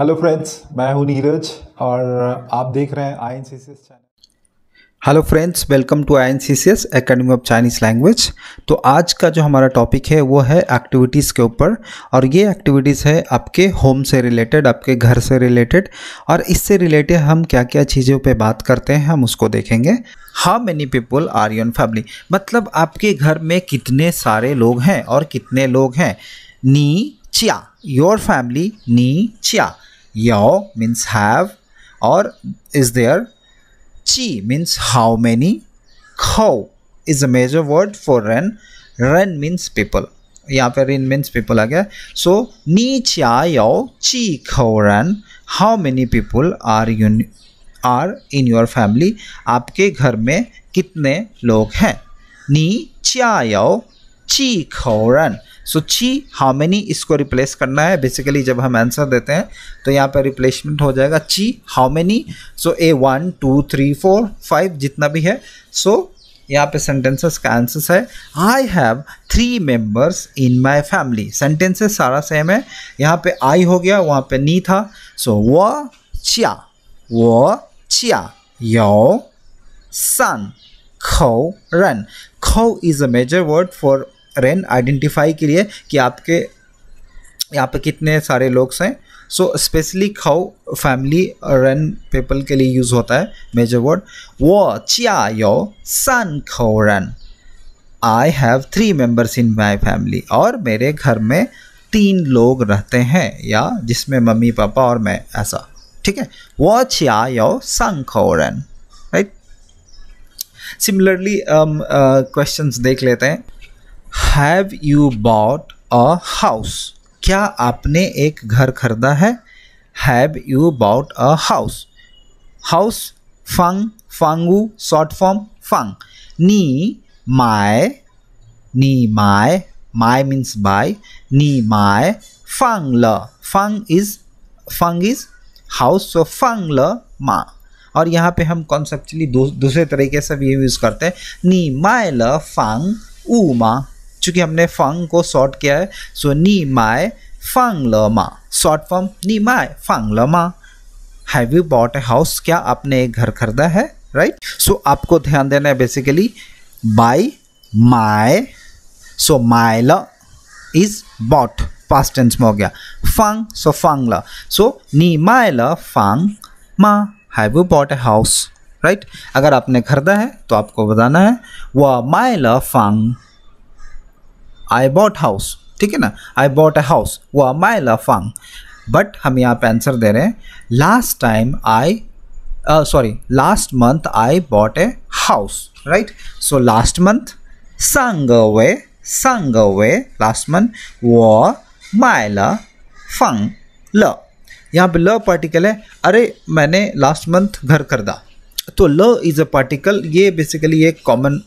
Hello friends मैं हूं नीरज और आप देख रहे हैं I N channel hello friends welcome to I N academy of Chinese language तो आज का जो हमारा टॉपिक है वो है एक्टिविटीज़ के ऊपर और ये एक्टिविटीज़ है आपके होम से रिलेटेड आपके घर से रिलेटेड और इससे रिलेटेड हम क्या क्या चीज़ों पर बात करते हैं हम उसको देखेंगे how many people are your family मतलब आपके घर में कितने सारे लोग हैं और कितने लोग हैं नी चिया योर फैमिली नी चिया Yao means have or is there. Chi means how many. Khao is a major word for ren. Ren means people. यहाँ पे रेन मीन्स पीपल आ गया सो नी च्या यो ची खौरन हाउ मेनी पीपल आर यून आर इन योर फैमिली आपके घर में कितने लोग हैं नी च्या यो ची चीखोरन सो ची हाउ मेनी इसको रिप्लेस करना है बेसिकली जब हम आंसर देते हैं तो यहाँ पर रिप्लेसमेंट हो जाएगा ची how many so a one two three four five जितना भी है सो so, यहाँ पे सेंटेंसेस का आंसर है I have three members in my family sentences सारा सेम है यहाँ पे आई हो गया वहाँ पे नी था सो व चिया व चिया यो सन खो रन खो is a major word for रेन आइडेंटिफाई लिए कि आपके यहाँ पे कितने सारे लोग हैं सो स्पेशली खाओ फैमिली रेन पीपल के लिए यूज़ होता है मेजर वर्ड वो चिया यो सन खाओ रन I have three members in my family और मेरे घर में तीन लोग रहते हैं या जिसमें मम्मी पापा और मैं ऐसा ठीक है वो चिया यो सन खाओ रन राइट सिमिलरली क्वेश्चन देख लेते हैं have you bought a house क्या आपने एक घर खरीदा है have you bought a house house फंग फंग शॉर्ट फॉर्म फंग नी माय नी माय माय मीन्स बाय नी माय फंग ल फंग इज फंग इज हाउस सो फंग ल मा और यहाँ पे हम कॉन्सेप्चुअली दूसरे तरीके से भी यूज़ करते हैं नी माय ल फंग ऊ मा चूंकि हमने फंग को शॉर्ट किया है सो नी माए फंग मा शॉर्ट फॉर्म नी माए फंग मा have you bought a house क्या आपने एक घर खरीदा है राइट right? सो so, आपको ध्यान देना है बेसिकली बाई माए सो माइल इज बॉट पास्ट टेंस में हो गया फंग सो फंग ल सो नी माइल फंग मा have you bought a house right अगर आपने खरीदा है तो आपको बताना है वह माइल फंग आई बॉट हाउस ठीक है ना आई बॉट अ हाउस वह माई फंग बट हम यहाँ पे आंसर दे रहे हैं last time I sorry last month I bought a house right so last month सांग वे संग वे लास्ट मंथ वो माई ल फंग ल यहाँ पे ल पार्टिकल है अरे मैंने लास्ट मंथ घर खरीदा तो ल इज़ अ पार्टिकल ये बेसिकली एक कॉमन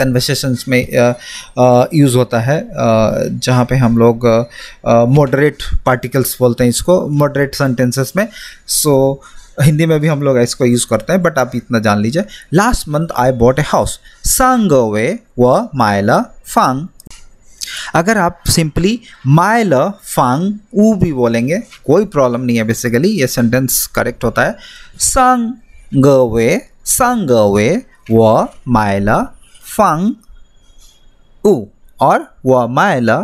कन्वर्सेशंस में यूज़ uh, uh, होता है uh, जहाँ पे हम लोग मॉडरेट पार्टिकल्स बोलते हैं इसको मॉडरेट सेंटेंसेस में सो so, हिंदी में भी हम लोग इसको यूज़ करते हैं बट आप इतना जान लीजिए last month I bought a house सांग वे व मायला फांग अगर आप सिंपली मायल फांग ऊ भी बोलेंगे कोई प्रॉब्लम नहीं है बेसिकली ये सेंटेंस करेक्ट होता है सांग वे सांग वे व मायला फंग u और वामायला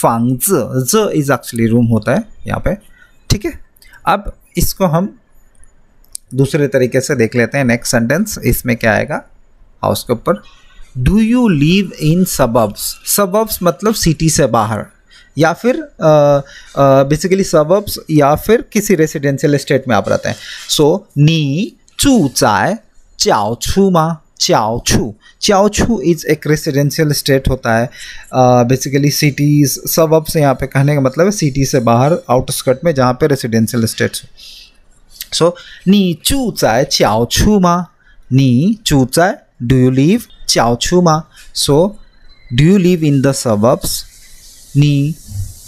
फांग ज इज एक्चुअली रूम होता है यहाँ पे ठीक है अब इसको हम दूसरे तरीके से देख लेते हैं नेक्स्ट सेंटेंस इसमें क्या आएगा हाउस के ऊपर do you live in suburbs suburbs मतलब सिटी से बाहर या फिर बेसिकली सबब्स या फिर किसी रेसिडेंशियल स्टेट में आप रहते हैं सो नी चू चाय चाओ छू माँ चाओछू चाओछू इज़ एक रेसिडेंशियल स्टेट होता है बेसिकली सिटीज़ सब अब से यहाँ पे कहने का मतलब है सिटी से बाहर आउटस्कर्ट में जहाँ पे रेसिडेंशियल स्टेट्स सो नी चू चाय चाओछू माँ नी चू चाय डू यू लिव चाओछू माँ so do you live in the suburbs नी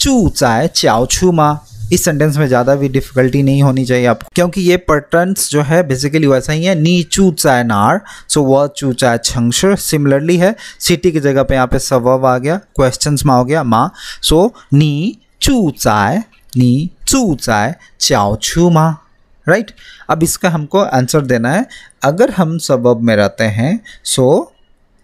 चू चाय चाओछू माँ इस सेंटेंस में ज़्यादा भी डिफिकल्टी नहीं होनी चाहिए आपको क्योंकि ये पर्टर्न्स जो है बेसिकली वैसा ही है नी चू चाय नार सो व चू चाय छंश सिमिलरली है सिटी की जगह पे यहाँ पे सबब आ गया क्वेश्चन में आ गया माँ सो नी चू चाय नी चू चाय चाओ छू माँ राइट अब इसका हमको आंसर देना है अगर हम सबब में रहते हैं सो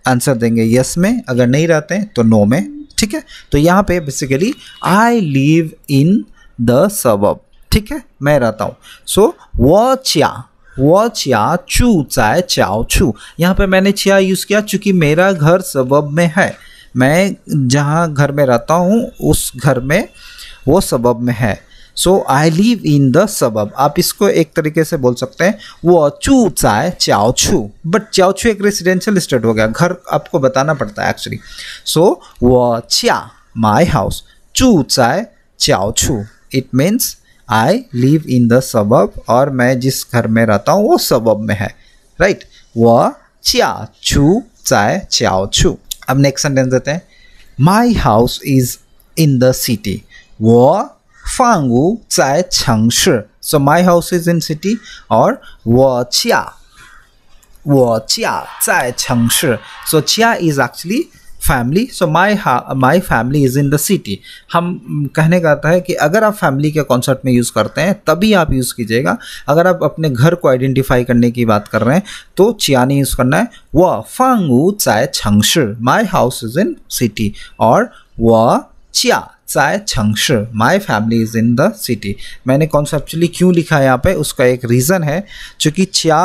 आंसर देंगे यस में अगर नहीं रहते हैं तो नो में ठीक है तो यहाँ पे basically I live in the suburb ठीक है मैं रहता हूँ सो व चिया व चिया चू चाय चाओ छू यहाँ पे मैंने चिया यूज़ किया चूँकि मेरा घर सबब में है मैं जहाँ घर में रहता हूँ उस घर में वो सबब में है सो आई लिव इन द सबब आप इसको एक तरीके से बोल सकते हैं वो चू चाय चाओ छू बट चाओ छू एक रेसिडेंशियल स्टेट हो गया घर आपको बताना पड़ता है एक्चुअली सो वो चिया माई हाउस चू चाय चाओ छू it means I live in the suburb और मैं जिस घर में रहता हूँ वो सबब में है राइट व च्या छू चाय च्याओ छू अब नेक्स्ट सेंटेंस देते हैं my house is in the city व फांगू चाय छंग so my house is in city और व च्या व च्या चाय छंग सो च्या is actually family so my my family is in the city हम कहने का आता है कि अगर आप फैमिली के कॉन्सेप्ट में यूज़ करते हैं तभी आप यूज़ कीजिएगा अगर आप अपने घर को आइडेंटिफाई करने की बात कर रहे हैं तो चियानी यूज़ करना है व फांगू चाय छंगश my house is in city और व चिया चाय छंगश my family is in the city मैंने कॉन्सेप्चुअली क्यों लिखा है यहाँ पे उसका एक रीज़न है चूँकि चिया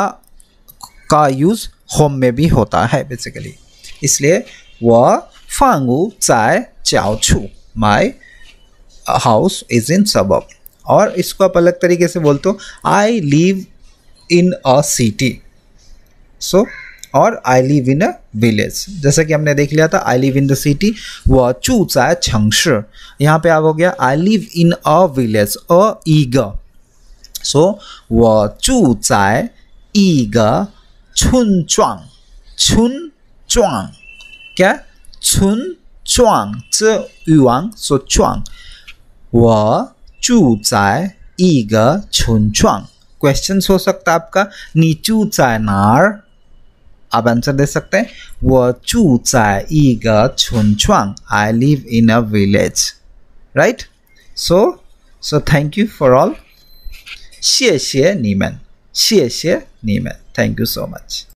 का यूज़ होम में भी होता है बेसिकली इसलिए माई हाउस इज इन सबब और इसको आप अलग तरीके से बोलते हो आई live in a city so और आई लिव इन अ विलेज जैसा कि हमने देख लिया था I live in the city व चू चाय छंक्ष यहाँ पे आप हो गया आई लिव इन अ विलेज अ ईग सो व चू चाय ईग छुन चुआंग छुन चुआंग क्या छुन चू चाय ई ग छुन चुआंग क्वेश्चन हो सकता है आपका नीचू चाय नार आप आंसर दे सकते हैं व चू चाय ई चुआंग I live in a village right so so thank you for all शे शे शे शे नीमेन थैंक यू सो मच